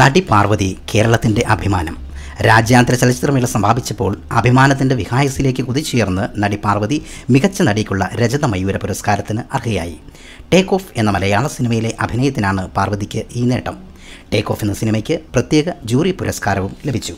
നടി പാർവതി കേരളത്തിൻ്റെ അഭിമാനം രാജ്യാന്തര ചലച്ചിത്രമേള സമാപിച്ചപ്പോൾ അഭിമാനത്തിൻ്റെ വിഹായസിലേക്ക് കുതിച്ചുയർന്ന് നടി പാർവതി മികച്ച നടിക്കുള്ള രജത മയൂര പുരസ്കാരത്തിന് അർഹയായി ടേക്ക് ഓഫ് എന്ന മലയാള സിനിമയിലെ അഭിനയത്തിനാണ് പാർവതിക്ക് ഈ നേട്ടം ടേക്ക് ഓഫ് എന്ന സിനിമയ്ക്ക് പ്രത്യേക ജൂറി പുരസ്കാരവും ലഭിച്ചു